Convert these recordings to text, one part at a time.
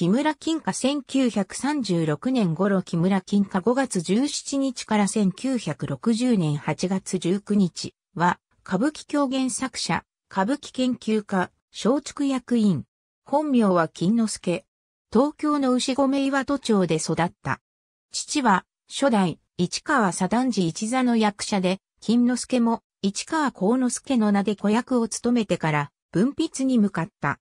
木村金貨1936年頃木村金貨5月17日から1960年8月19日は、歌舞伎狂言作者、歌舞伎研究家、松竹役員。本名は金之助。東京の牛込岩戸町で育った。父は、初代、市川左段次一座の役者で、金之助も、市川幸之助の名で子役を務めてから、文筆に向かった。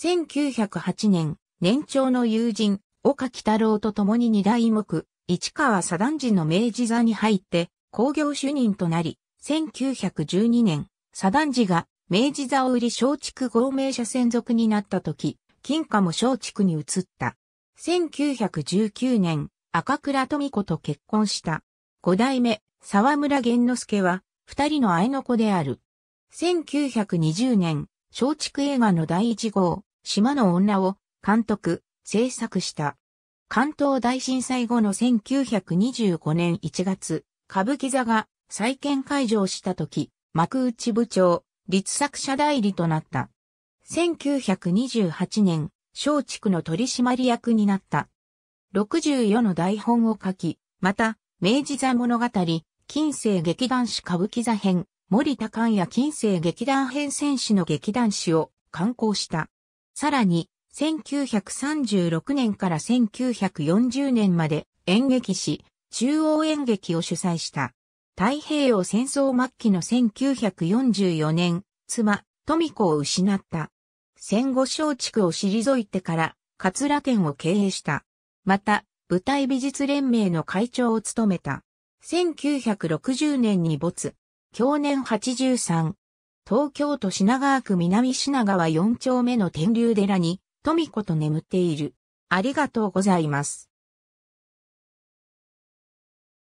1908年、年長の友人、岡北郎と共に二代目、市川左段次の明治座に入って、工業主任となり、1912年、左段次が明治座を売り松竹合名社専属になった時、金貨も松竹に移った。1919年、赤倉富子と結婚した。五代目、沢村玄之助は、二人の愛の子である。1920年、松竹映画の第一号、島の女を監督、制作した。関東大震災後の1925年1月、歌舞伎座が再建会場した時、幕内部長、立作者代理となった。1928年、松竹の取締役になった。64の台本を書き、また、明治座物語、近世劇団史歌舞伎座編、森田勘や近世劇団編戦士の劇団史を刊行した。さらに、1936年から1940年まで演劇し、中央演劇を主催した。太平洋戦争末期の1944年、妻、富子を失った。戦後松竹を退いてから、桂県を経営した。また、舞台美術連盟の会長を務めた。1960年に没。去年83。東京都品川区南品川4丁目の天竜寺に富子と眠っている。ありがとうございます。